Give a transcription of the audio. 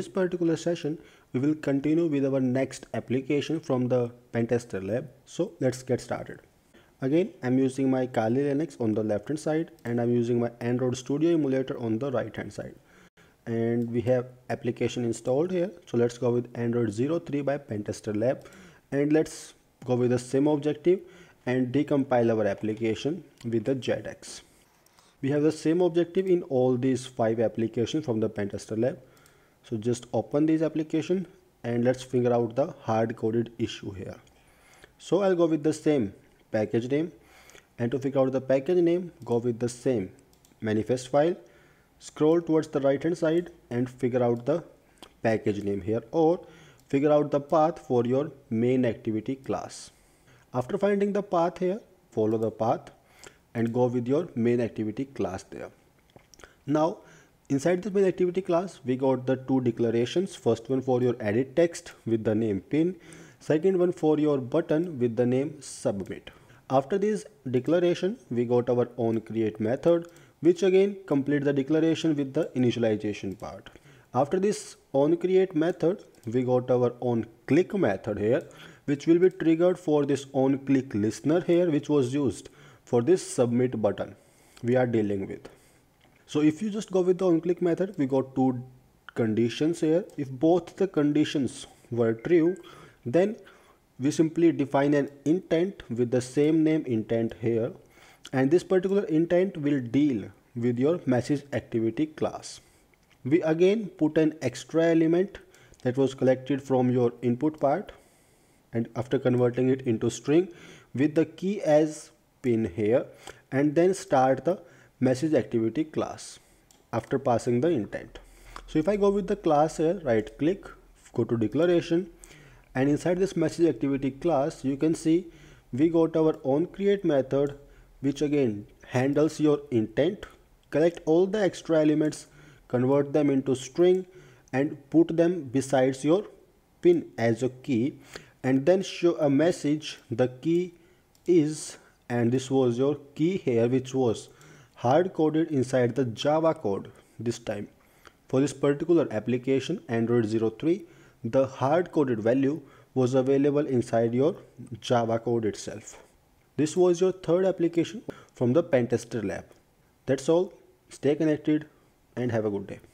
this particular session we will continue with our next application from the pentester lab so let's get started again i'm using my kali linux on the left hand side and i'm using my android studio emulator on the right hand side and we have application installed here so let's go with android 03 by pentester lab and let's go with the same objective and decompile our application with the jetx we have the same objective in all these five applications from the pentester lab so just open this application and let's figure out the hard-coded issue here so I'll go with the same package name and to figure out the package name go with the same manifest file scroll towards the right hand side and figure out the package name here or figure out the path for your main activity class after finding the path here follow the path and go with your main activity class there now Inside this main activity class, we got the two declarations. First one for your edit text with the name pin. Second one for your button with the name submit. After this declaration, we got our own create method, which again complete the declaration with the initialization part. After this on create method, we got our own click method here, which will be triggered for this on click listener here, which was used for this submit button we are dealing with. So if you just go with the onClick method, we got two conditions here. If both the conditions were true, then we simply define an intent with the same name intent here. And this particular intent will deal with your message activity class. We again put an extra element that was collected from your input part and after converting it into string with the key as pin here and then start the message activity class after passing the intent. So if I go with the class here, right click, go to declaration and inside this message activity class, you can see we got our own create method, which again handles your intent, collect all the extra elements, convert them into string and put them besides your pin as a key and then show a message the key is and this was your key here which was hard coded inside the Java code this time. For this particular application Android 03 the hard coded value was available inside your Java code itself. This was your third application from the pentester lab. That's all. Stay connected and have a good day.